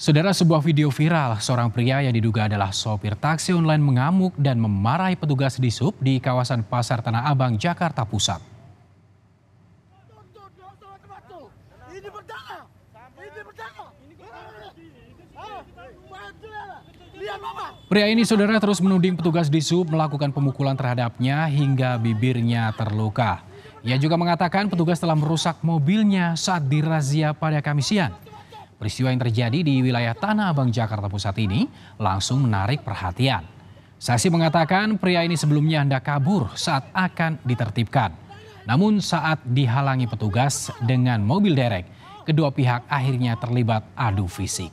Saudara sebuah video viral, seorang pria yang diduga adalah sopir taksi online mengamuk dan memarahi petugas di sub di kawasan Pasar Tanah Abang, Jakarta Pusat. Pria ini saudara terus menuding petugas di sub melakukan pemukulan terhadapnya hingga bibirnya terluka. Ia juga mengatakan petugas telah merusak mobilnya saat dirazia pada Kamis siang. Peristiwa yang terjadi di wilayah Tanah Abang, Jakarta Pusat ini langsung menarik perhatian. Saksi mengatakan pria ini sebelumnya hendak kabur saat akan ditertibkan. Namun saat dihalangi petugas dengan mobil derek, kedua pihak akhirnya terlibat adu fisik.